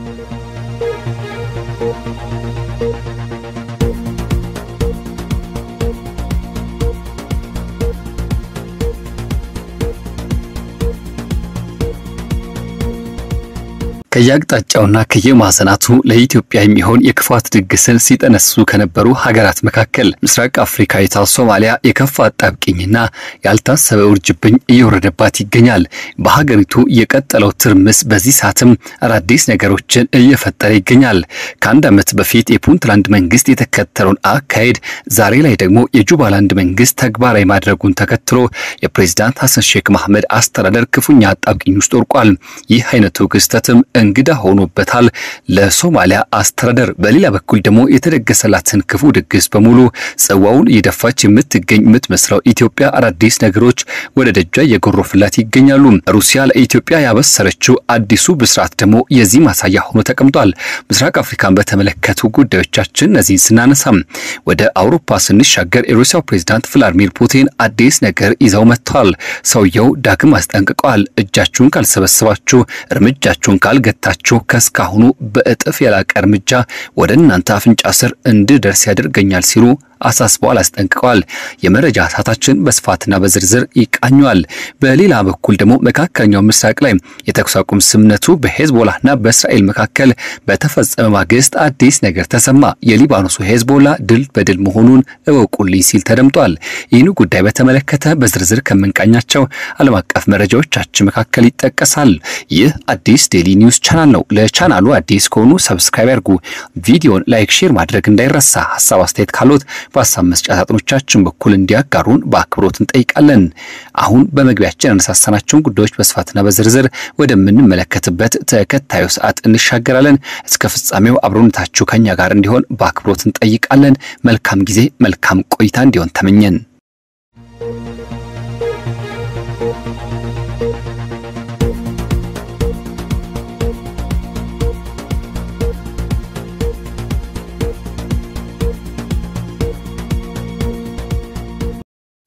Thank you. ከየአቅጣጫውና ከየማዕዘናቱ ለኢትዮጵያ የሚሆን የክፋት ድግስን ሲጠነሱ ከነበሩ ሀገራት መካከል ምስራቅ አፍሪካዊቷ ሶማሊያ የከፋ አጣብቅኝና ያልታሰበ ውርጅብኝ እየወረደባት ይገኛል። በሀገሪቱ የቀጠለው ትርምስ በዚህ ሰዓትም አዳዲስ ነገሮችን እየፈጠረ ይገኛል። ከአንድ ዓመት በፊት የፑንትላንድ መንግስት የተከተለውን አካሄድ ዛሬ ላይ ደግሞ የጁባላንድ መንግስት ተግባራዊ ማድረጉን ተከትሎ የፕሬዚዳንት ሐሰን ሼክ መሐመድ አስተዳደር ክፉኛ አጣብቅኝ ውስጥ ወርቋል። ይህ አይነቱ ክስተትም እንግዳ ሆኖበታል ለሶማሊያ አስተዳደር። በሌላ በኩል ደግሞ የተደገሰላትን ክፉ ድግስ በሙሉ ጽዋውን እየደፋች የምትገኝ የምትመስለው ኢትዮጵያ አዳዲስ ነገሮች ወደ ደጇ የጎረፉላት ይገኛሉ። ሩሲያ ለኢትዮጵያ ያበሰረችው አዲሱ ብስራት ደግሞ የዚህ ማሳያ ሆኖ ተቀምጧል። ምስራቅ አፍሪካን በተመለከቱ ጉዳዮቻችን እነዚህን ስናነሳ ወደ አውሮፓ ስንሻገር የሩሲያው ፕሬዝዳንት ቭላድሚር ፑቲን አዲስ ነገር ይዘው መጥተዋል። ሰውየው ዳግም አስጠንቅቀዋል። እጃችሁን ካልሰበሰባችሁ እርምጃችሁን ካልገ ከመታችሁ ከእስካሁኑ በእጥፍ የላቀ እርምጃ ወደ እናንተ አፍንጫ ስር እንድደርስ ያደርገኛል ሲሉ አሳስበዋል፣ አስጠንቅቀዋል። የመረጃ እሳታችን በስፋትና በዝርዝር ይቃኛል። በሌላ በኩል ደግሞ መካከለኛው ምስራቅ ላይ የተኩስ አቁም ስምነቱ በሄዝቦላና በእስራኤል መካከል በተፈጸመ ማግስት አዲስ ነገር ተሰማ። የሊባኖሱ ሄዝቦላ ድል በድል መሆኑን እወቁልኝ ሲል ተደምጧል። ይህን ጉዳይ በተመለከተ በዝርዝር ከምንቃኛቸው ዓለም አቀፍ መረጃዎቻችን መካከል ይጠቀሳል። ይህ አዲስ ዴሊ ኒውስ ቻናል ነው። ለቻናሉ አዲስ ከሆኑ ሰብስክራይብ ያድርጉ። ቪዲዮን ላይክ፣ ሼር ማድረግ እንዳይረሳ። ሀሳብ አስተያየት ካሎት በሀሳብ መስጫ ሳጥኖቻችን በኩል እንዲያጋሩን በአክብሮት እንጠይቃለን። አሁን በመግቢያችን ያነሳሳናቸውን ጉዳዮች በስፋትና በዝርዝር ወደምንመለከትበት ተከታዩ ሰዓት እንሻገራለን። እስከ ፍጻሜው አብሮነታችሁ ከኛ ጋር እንዲሆን በአክብሮት እንጠይቃለን። መልካም ጊዜ፣ መልካም ቆይታ እንዲሆን ተመኘን።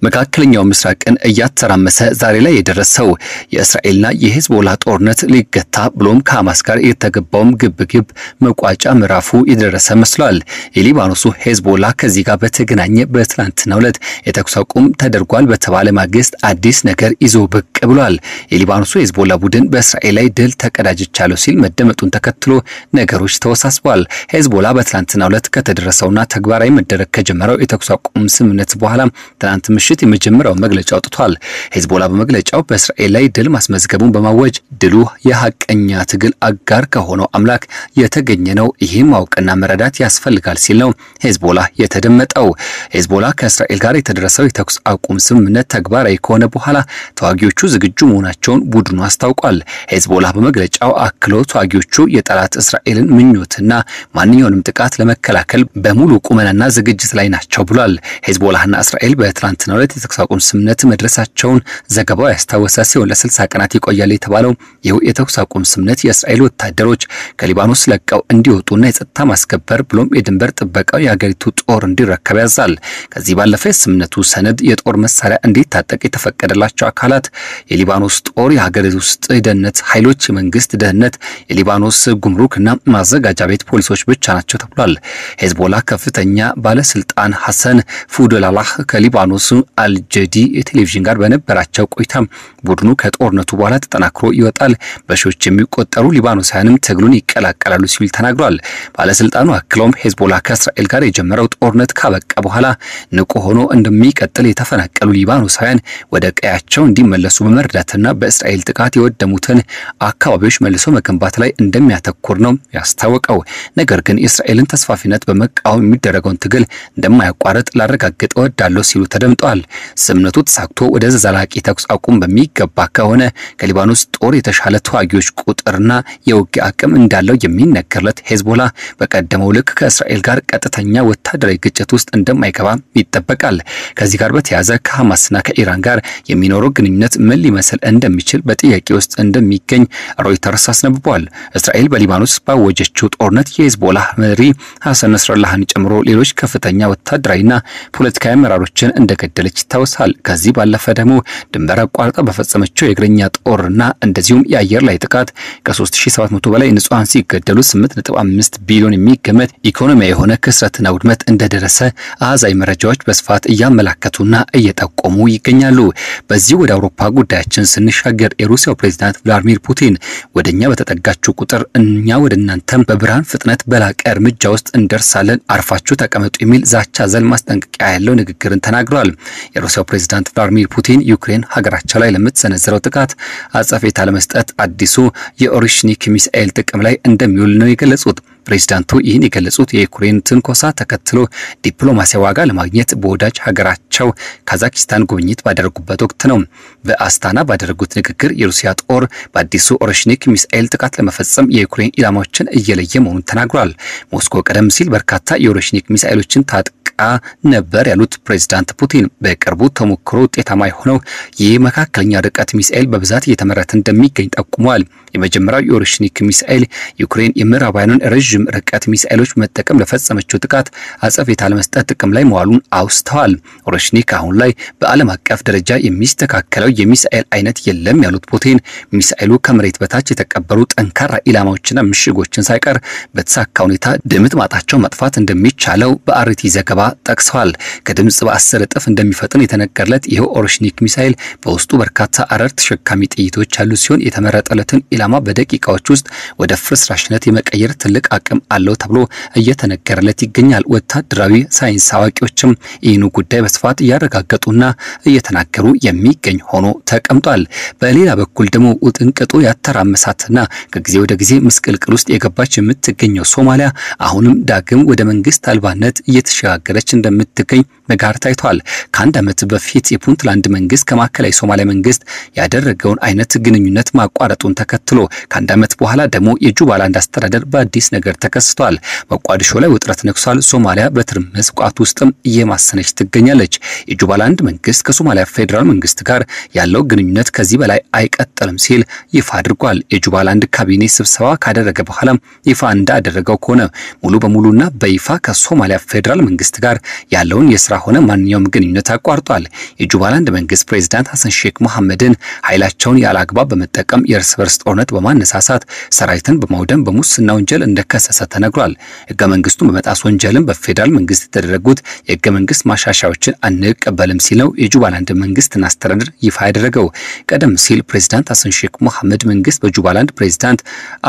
መካከለኛው ምስራቅን እያተራመሰ ዛሬ ላይ የደረሰው የእስራኤልና የሄዝቦላ ጦርነት ሊገታ ብሎም ከሐማስ ጋር የተገባውም ግብግብ መቋጫ ምዕራፉ የደረሰ መስሏል። የሊባኖሱ ሂዝቦላ ከዚህ ጋር በተገናኘ በትናንትናው ዕለት የተኩስ አቁም ተደርጓል በተባለ ማግስት አዲስ ነገር ይዞ ብቅ ብሏል። የሊባኖሱ ሂዝቦላ ቡድን በእስራኤል ላይ ድል ተቀዳጅቻለሁ ሲል መደመጡን ተከትሎ ነገሮች ተወሳስበዋል። ሂዝቦላ በትናንትናው ዕለት ከተደረሰውና ተግባራዊ መደረግ ከጀመረው የተኩስ አቁም ስምምነት በኋላ ትናንት ምሽት ምሽት የመጀመሪያው መግለጫ አውጥቷል። ሄዝቦላ በመግለጫው በእስራኤል ላይ ድል ማስመዝገቡን በማወጅ ድሉ የሀቀኛ ትግል አጋር ከሆነው አምላክ የተገኘ ነው፣ ይህም ማወቅና መረዳት ያስፈልጋል ሲል ነው ሄዝቦላ የተደመጠው። ሄዝቦላ ከእስራኤል ጋር የተደረሰው የተኩስ አቁም ስምምነት ተግባራዊ ከሆነ በኋላ ተዋጊዎቹ ዝግጁ መሆናቸውን ቡድኑ አስታውቋል። ሄዝቦላ በመግለጫው አክሎ ተዋጊዎቹ የጠላት እስራኤልን ምኞትና ማንኛውንም ጥቃት ለመከላከል በሙሉ ቁመናና ዝግጅት ላይ ናቸው ብሏል። ሄዝቦላና እስራኤል በትላንትናው በማለት የተኩስ አቁም ስምነት መድረሳቸውን ዘገባው ያስታወሰ ሲሆን ለ60 ቀናት ይቆያል የተባለው ይህ የተኩስ አቁም ስምነት የእስራኤል ወታደሮች ከሊባኖስ ለቀው እንዲወጡና የጸጥታ ማስከበር ብሎም የድንበር ጥበቃው የሀገሪቱ ጦር እንዲረከብ ያዛል። ከዚህ ባለፈ የስምነቱ ሰነድ የጦር መሳሪያ እንዲታጠቅ የተፈቀደላቸው አካላት የሊባኖስ ጦር፣ የሀገሪቱ ውስጥ ደህንነት ኃይሎች፣ የመንግስት ደህንነት፣ የሊባኖስ ጉምሩክና ማዘጋጃ ቤት ፖሊሶች ብቻ ናቸው ተብሏል። ሄዝቦላ ከፍተኛ ባለስልጣን ሐሰን ፉደላላህ ከሊባኖስ አልጀዲ ቴሌቪዥን ጋር በነበራቸው ቆይታ ቡድኑ ከጦርነቱ በኋላ ተጠናክሮ ይወጣል፣ በሺዎች የሚቆጠሩ ሊባኖሳውያንም ትግሉን ይቀላቀላሉ ሲሉ ተናግሯል። ባለስልጣኑ አክለውም ሄዝቦላ ከእስራኤል ጋር የጀመረው ጦርነት ካበቃ በኋላ ንቁ ሆኖ እንደሚቀጥል የተፈናቀሉ ሊባኖሳውያን ወደ ቀያቸው እንዲመለሱ በመርዳትና በእስራኤል ጥቃት የወደሙትን አካባቢዎች መልሶ መገንባት ላይ እንደሚያተኩር ነው ያስታወቀው። ነገር ግን የእስራኤልን ተስፋፊነት በመቃወም የሚደረገውን ትግል እንደማያቋርጥ ላረጋግጥ እወዳለሁ ሲሉ ተደምጠዋል። ገልጸዋል። ስምነቱ ተሳክቶ ወደ ዘላቂ ተኩስ አቁም በሚገባ ከሆነ ከሊባኖስ ጦር የተሻለ ተዋጊዎች ቁጥርና የውጊያ አቅም እንዳለው የሚነገርለት ሄዝቦላ በቀደመው ልክ ከእስራኤል ጋር ቀጥተኛ ወታደራዊ ግጭት ውስጥ እንደማይገባ ይጠበቃል። ከዚህ ጋር በተያያዘ ከሐማስና ከኢራን ጋር የሚኖረው ግንኙነት ምን ሊመስል እንደሚችል በጥያቄ ውስጥ እንደሚገኝ ሮይተርስ አስነብቧል። እስራኤል በሊባኖስ ባወጀችው ጦርነት የሄዝቦላ መሪ ሐሰን ነስረላህን ጨምሮ ሌሎች ከፍተኛ ወታደራዊና ፖለቲካዊ አመራሮችን እንደገደለች እንዳለች ይታወሳል። ከዚህ ባለፈ ደግሞ ድንበር አቋርጣ በፈጸመችው የእግረኛ ጦርና እንደዚሁም የአየር ላይ ጥቃት ከ3700 በላይ ንጹሐን ሲገደሉ 8.5 ቢሊዮን የሚገመት ኢኮኖሚ የሆነ ክስረትና ውድመት እንደደረሰ አሃዛዊ መረጃዎች በስፋት እያመላከቱና እየጠቆሙ ይገኛሉ። በዚህ ወደ አውሮፓ ጉዳያችን ስንሻገር የሩሲያው ፕሬዚዳንት ቭላዲሚር ፑቲን ወደ እኛ በተጠጋችው ቁጥር እኛ ወደ እናንተም በብርሃን ፍጥነት በላቀ እርምጃ ውስጥ እንደርሳለን፣ አርፋችሁ ተቀመጡ የሚል ዛቻ ዘል ማስጠንቀቂያ ያለው ንግግርን ተናግሯል። የሩሲያው ፕሬዝዳንት ቭላዲሚር ፑቲን ዩክሬን ሀገራቸው ላይ ለምትሰነዝረው ጥቃት አጸፌታ ለመስጠት አዲሱ የኦሪሽኒክ ሚሳኤል ጥቅም ላይ እንደሚውል ነው የገለጹት። ፕሬዚዳንቱ ይህን የገለጹት የዩክሬን ትንኮሳ ተከትሎ ዲፕሎማሲ ዋጋ ለማግኘት በወዳጅ ሀገራቸው ካዛኪስታን ጉብኝት ባደረጉበት ወቅት ነው። በአስታና ባደረጉት ንግግር የሩሲያ ጦር በአዲሱ ኦሮሽኒክ ሚሳኤል ጥቃት ለመፈጸም የዩክሬን ኢላማዎችን እየለየ መሆኑን ተናግሯል። ሞስኮ ቀደም ሲል በርካታ የኦሮሽኒክ ሚሳኤሎችን ታጥ ይበቃ ነበር ያሉት ፕሬዚዳንት ፑቲን በቅርቡ ተሞክሮ ውጤታማ የሆነው ይህ መካከለኛ ርቀት ሚሳኤል በብዛት እየተመረተ እንደሚገኝ ጠቁሟል። የመጀመሪያው የኦርሽኒክ ሚሳኤል ዩክሬን የምዕራባውያኑን ረዥም ርቀት ሚሳኤሎች መጠቀም ለፈጸመችው ጥቃት አጸፌታ ለመስጠት ጥቅም ላይ መዋሉን አውስተዋል። ኦርሽኒክ አሁን ላይ በዓለም አቀፍ ደረጃ የሚስተካከለው የሚሳኤል አይነት የለም ያሉት ፑቲን ሚሳኤሉ ከመሬት በታች የተቀበሩ ጠንካራ ኢላማዎችና ምሽጎችን ሳይቀር በተሳካ ሁኔታ ድምጥ ማጣቸው መጥፋት እንደሚቻለው በአርቲ ዘገባ ጠቅሰዋል። ከድምፅ በአስር እጥፍ እንደሚፈጥን የተነገርለት ይኸው ኦሮሽኒክ ሚሳይል በውስጡ በርካታ አረር ተሸካሚ ጥይቶች ያሉት ሲሆን የተመረጠለትን ኢላማ በደቂቃዎች ውስጥ ወደ ፍርስራሽነት የመቀየር ትልቅ አቅም አለው ተብሎ እየተነገረለት ይገኛል። ወታደራዊ ሳይንስ አዋቂዎችም ይህኑ ጉዳይ በስፋት እያረጋገጡና እየተናገሩ የሚገኝ ሆኖ ተቀምጧል። በሌላ በኩል ደግሞ ውጥንቅጡ ያተራመሳትና ከጊዜ ወደ ጊዜ ምስቅልቅል ውስጥ የገባች የምትገኘው ሶማሊያ አሁንም ዳግም ወደ መንግስት አልባነት እየተሸጋገ እያገለገለች እንደምትገኝ በጋር ታይቷል። ከአንድ ዓመት በፊት የፑንትላንድ መንግስት ከማዕከላዊ ሶማሊያ መንግስት ያደረገውን አይነት ግንኙነት ማቋረጡን ተከትሎ ከአንድ ዓመት በኋላ ደግሞ የጁባላንድ አስተዳደር በአዲስ ነገር ተከስቷል። ሞቃዲሾ ላይ ውጥረት ነግሷል። ሶማሊያ በትርምስ ቋት ውስጥም እየማሰነች ትገኛለች። የጁባላንድ መንግስት ከሶማሊያ ፌዴራል መንግስት ጋር ያለው ግንኙነት ከዚህ በላይ አይቀጥልም ሲል ይፋ አድርጓል። የጁባላንድ ካቢኔ ስብሰባ ካደረገ በኋላ ይፋ እንዳደረገው ከሆነ ሙሉ በሙሉና በይፋ ከሶማሊያ ፌዴራል መንግስት ጋር ያለውን የስራ ሆነ ማንኛውም ግንኙነት አቋርጧል። የጁባላንድ መንግስት ፕሬዚዳንት ሐሰን ሼክ መሐመድን ኃይላቸውን ያለ አግባብ በመጠቀም የእርስ በርስ ጦርነት በማነሳሳት ሰራዊትን በማውደም በሙስና ወንጀል እንደከሰሰ ተነግሯል። ህገ መንግስቱን በመጣስ ወንጀልም በፌዴራል መንግስት የተደረጉት የህገ መንግስት ማሻሻያዎችን አንቀበልም ሲል ነው የጁባላንድ መንግስትን አስተዳደር ይፋ ያደረገው። ቀደም ሲል ፕሬዚዳንት ሐሰን ሼክ መሐመድ መንግስት በጁባላንድ ፕሬዚዳንት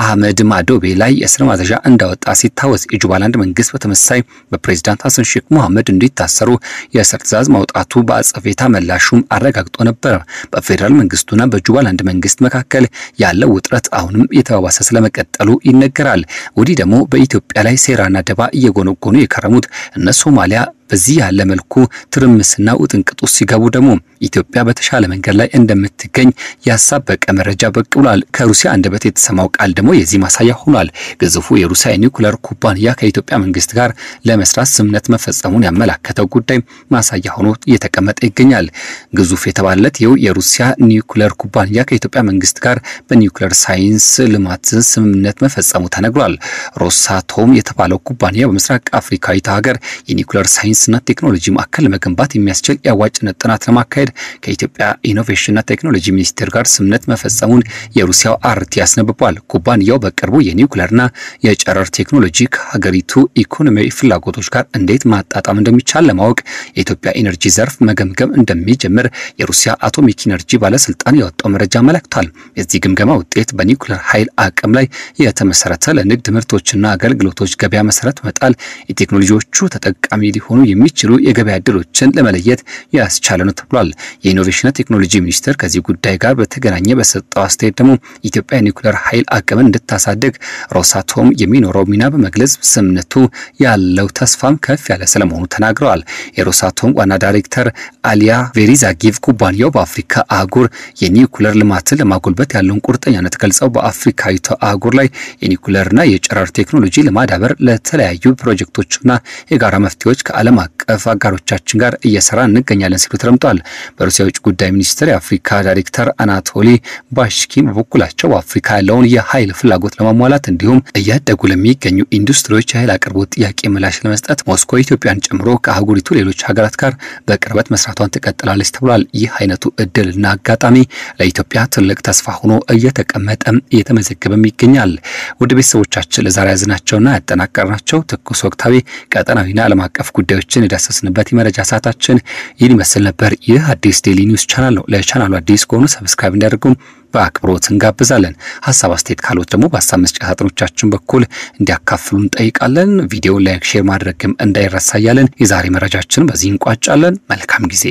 አህመድ ማዶቤ ላይ የእስር ማዘዣ እንዳወጣ ሲታወስ የጁባላንድ መንግስት በተመሳይ በፕሬዚዳንት ሐሰን ሼክ ሙሐመድ እንዲታሰሩ የእስር ትዕዛዝ ማውጣቱ በአጸፌታ መላሹም አረጋግጦ ነበር። በፌዴራል መንግስቱና በጁባላንድ መንግስት መካከል ያለው ውጥረት አሁንም የተባባሰ ስለመቀጠሉ ይነገራል። ወዲህ ደግሞ በኢትዮጵያ ላይ ሴራና ደባ እየጎነጎኑ የከረሙት እነ ሶማሊያ በዚህ ያለ መልኩ ትርምስና ውጥንቅጡ ሲገቡ ደግሞ ኢትዮጵያ በተሻለ መንገድ ላይ እንደምትገኝ ያሳበቀ መረጃ በቅ ብሏል። ከሩሲያ አንደበት የተሰማው ቃል ደግሞ የዚህ ማሳያ ሆኗል። ግዙፉ የሩሲያ የኒውክለር ኩባንያ ከኢትዮጵያ መንግስት ጋር ለመስራት ስምነት መፈጸሙን ያመላከተው ጉዳይ ማሳያ ሆኖ እየተቀመጠ ይገኛል። ግዙፍ የተባለለት ይኸው የሩሲያ ኒውክለር ኩባንያ ከኢትዮጵያ መንግስት ጋር በኒውክለር ሳይንስ ልማት ስምምነት መፈጸሙ ተነግሯል። ሮሳቶም የተባለው ኩባንያ በምስራቅ አፍሪካዊት ሀገር የኒውክለር ሳይንስ ሳይንስና ቴክኖሎጂ ማዕከል ለመገንባት የሚያስችል የአዋጭነት ጥናት ለማካሄድ ከኢትዮጵያ ኢኖቬሽንና ቴክኖሎጂ ሚኒስቴር ጋር ስምነት መፈጸሙን የሩሲያው አርቲ አስነብቧል። ኩባንያው በቅርቡ የኒውክሌርና የጨረር ቴክኖሎጂ ከሀገሪቱ ኢኮኖሚያዊ ፍላጎቶች ጋር እንዴት ማጣጣም እንደሚቻል ለማወቅ የኢትዮጵያ ኢነርጂ ዘርፍ መገምገም እንደሚጀምር የሩሲያ አቶሚክ ኢነርጂ ባለስልጣን ያወጣው መረጃ አመላክቷል። የዚህ ግምገማ ውጤት በኒውክለር ኃይል አቅም ላይ የተመሰረተ ለንግድ ምርቶችና አገልግሎቶች ገበያ መሰረት መጣል የቴክኖሎጂዎቹ ተጠቃሚ ሊሆኑ የሚችሉ የገበያ እድሎችን ለመለየት ያስቻለ ነው ተብሏል። የኢኖቬሽንና ቴክኖሎጂ ሚኒስቴር ከዚህ ጉዳይ ጋር በተገናኘ በሰጠው አስተያየት ደግሞ ኢትዮጵያ የኒኩሌር ኃይል አቅምን እንድታሳድግ ሮሳቶም የሚኖረው ሚና በመግለጽ ስምምነቱ ያለው ተስፋም ከፍ ያለ ስለመሆኑ ተናግረዋል። የሮሳቶም ዋና ዳይሬክተር አሊያ ቬሪዛጊቭ ኩባንያው በአፍሪካ አህጉር የኒኩሌር ልማትን ለማጎልበት ያለውን ቁርጠኛነት ገልጸው በአፍሪካዊቷ አህጉር ላይ የኒኩሌርና የጨረር ቴክኖሎጂ ለማዳበር ለተለያዩ ፕሮጀክቶችና የጋራ መፍትሄዎች ከዓለም ከዓለም አቀፍ አጋሮቻችን ጋር እየሰራ እንገኛለን ሲሉ ተደምጠዋል። በሩሲያ የውጭ ጉዳይ ሚኒስትር የአፍሪካ ዳይሬክተር አናቶሊ ባሽኪን በበኩላቸው አፍሪካ ያለውን የኃይል ፍላጎት ለማሟላት እንዲሁም እያደጉ ለሚገኙ ኢንዱስትሪዎች የኃይል አቅርቦት ጥያቄ ምላሽ ለመስጠት ሞስኮ ኢትዮጵያን ጨምሮ ከአህጉሪቱ ሌሎች ሀገራት ጋር በቅርበት መስራቷን ትቀጥላለች ተብሏል። ይህ አይነቱ እድልና አጋጣሚ ለኢትዮጵያ ትልቅ ተስፋ ሆኖ እየተቀመጠም እየተመዘገበም ይገኛል። ውድ ቤተሰቦቻችን ለዛሬ ያዝናቸውና ያጠናቀርናቸው ትኩስ ወቅታዊ ቀጠናዊና ዓለም አቀፍ ጉዳዮች ጉዳዮችን የዳሰስንበት የመረጃ ሰዓታችን ይህን ይመስል ነበር። ይህ አዲስ ዴሊ ኒውስ ቻናል ነው። ለቻናሉ አዲስ ከሆኑ ሰብስክራይብ እንዲያደርጉም በአክብሮት እንጋብዛለን። ሀሳብ አስተያየት ካሉት ደግሞ በሀሳብ መስጫ ሳጥኖቻችን በኩል እንዲያካፍሉ እንጠይቃለን። ቪዲዮ ላይክ፣ ሼር ማድረግም እንዳይረሳ እያለን የዛሬ መረጃችን በዚህ እንቋጫለን። መልካም ጊዜ